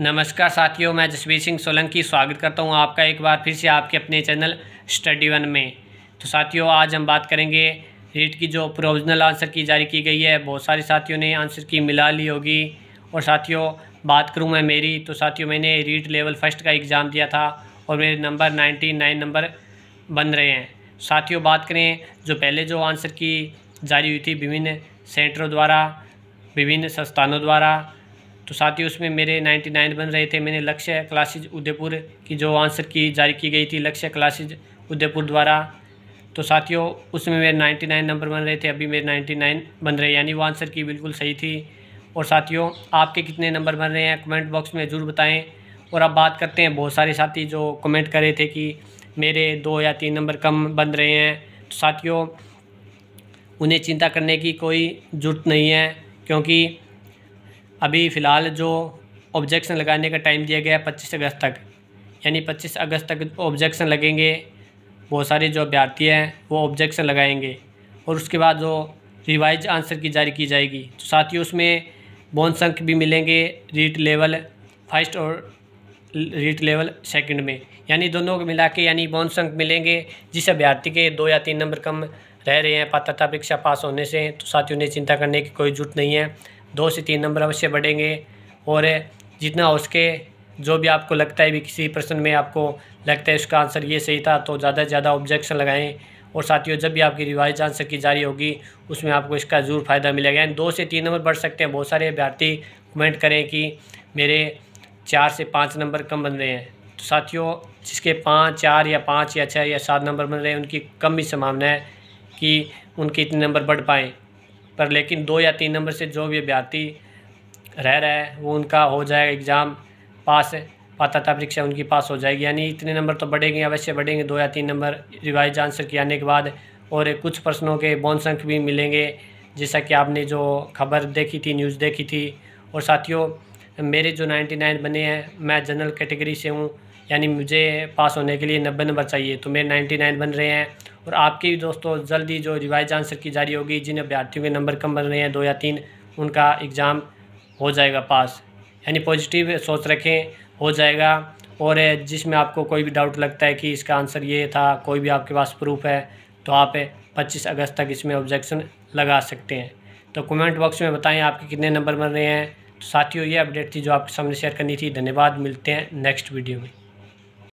नमस्कार साथियों मैं जसवीर सिंह सोलंकी स्वागत करता हूं आपका एक बार फिर से आपके अपने चैनल स्टडी वन में तो साथियों आज हम बात करेंगे रीट की जो प्रोविजनल आंसर की जारी की गई है बहुत सारे साथियों ने आंसर की मिला ली होगी और साथियों बात करूं मैं मेरी तो साथियों मैंने रीट लेवल फर्स्ट का एग्ज़ाम दिया था और मेरे नंबर नाइन्टी नाइन नंबर बन रहे हैं साथियों बात करें जो पहले जो आंसर की जारी हुई थी विभिन्न सेंटरों द्वारा विभिन्न संस्थानों द्वारा तो साथ ही उसमें मेरे 99 बन रहे थे मैंने लक्ष्य क्लासेज उदयपुर की जो आंसर की जारी की गई थी लक्ष्य क्लासेज उदयपुर द्वारा तो साथियों उसमें मेरे 99 नंबर बन रहे थे अभी मेरे 99 बन रहे यानी वो आंसर की बिल्कुल सही थी और साथियों आपके कितने नंबर बन रहे हैं कमेंट बॉक्स में ज़रूर बताएँ और अब बात करते हैं बहुत सारे साथी जो कमेंट कर रहे थे कि मेरे दो या तीन नंबर कम बन रहे हैं तो साथियों उन्हें चिंता करने की कोई ज़रूरत नहीं है क्योंकि अभी फ़िलहाल जो ऑब्जेक्शन लगाने का टाइम दिया गया है पच्चीस अगस्त तक यानी पच्चीस अगस्त तक ऑब्जेक्शन लगेंगे बहुत सारे जो अभ्यर्थी हैं वो ऑब्जेक्शन लगाएंगे और उसके बाद जो रिवाइज आंसर की जारी की जाएगी तो साथ ही उसमें बोनस अंक भी मिलेंगे रीट लेवल फर्स्ट और रीट लेवल सेकंड में यानी दोनों को मिला के यानी बोनस अंक मिलेंगे जिस अभ्यर्थी के दो या तीन नंबर कम रह रहे हैं पात्रता परीक्षा पास होने से तो साथियों ने चिंता करने की कोई जरूरत नहीं है दो से तीन नंबर अवश्य बढ़ेंगे और जितना उसके जो भी आपको लगता है भी किसी प्रश्न में आपको लगता है उसका आंसर ये सही था तो ज़्यादा से ज़्यादा ऑब्जेक्शन लगाएं और साथियों जब भी आपकी रिवाइज आंसर की जारी होगी उसमें आपको इसका ज़रूर फ़ायदा मिलेगा यानी दो से तीन नंबर बढ़ सकते हैं बहुत सारे अभ्यर्थी कमेंट करें कि मेरे चार से पाँच नंबर कम बन रहे हैं तो साथियों जिसके पाँच चार या पाँच या छः या सात नंबर बन रहे हैं उनकी कम ही संभावना है कि उनके इतने नंबर बढ़ पाएँ पर लेकिन दो या तीन नंबर से जो भी अभ्यर्थी रह रहा है वो उनका हो जाएगा एग्ज़ाम पास पात्रता परीक्षा उनकी पास हो जाएगी यानी इतने नंबर तो बढ़ेंगे अवश्य बढ़ेंगे दो या तीन नंबर रिवाइज आंसर किए आने के बाद और कुछ प्रश्नों के बौन संख्य भी मिलेंगे जैसा कि आपने जो खबर देखी थी न्यूज़ देखी थी और साथियों मेरे जो 99 बने हैं मैं जनरल कैटेगरी से हूँ यानी मुझे पास होने के लिए नब्बे नंबर चाहिए तो मेरे 99 बन रहे हैं और आपकी दोस्तों जल्दी जो रिवाइज आंसर की जारी होगी जिन अभ्यर्थियों के नंबर कम बन रहे हैं दो या तीन उनका एग्ज़ाम हो जाएगा पास यानी पॉजिटिव सोच रखें हो जाएगा और जिसमें आपको कोई भी डाउट लगता है कि इसका आंसर ये था कोई भी आपके पास प्रूफ है तो आप 25 अगस्त तक इसमें ऑब्जेक्शन लगा सकते हैं तो कमेंट बॉक्स में बताएं आपके कितने नंबर बन रहे हैं तो साथियों ये अपडेट थी जो आपके सामने शेयर करनी थी धन्यवाद मिलते हैं नेक्स्ट वीडियो में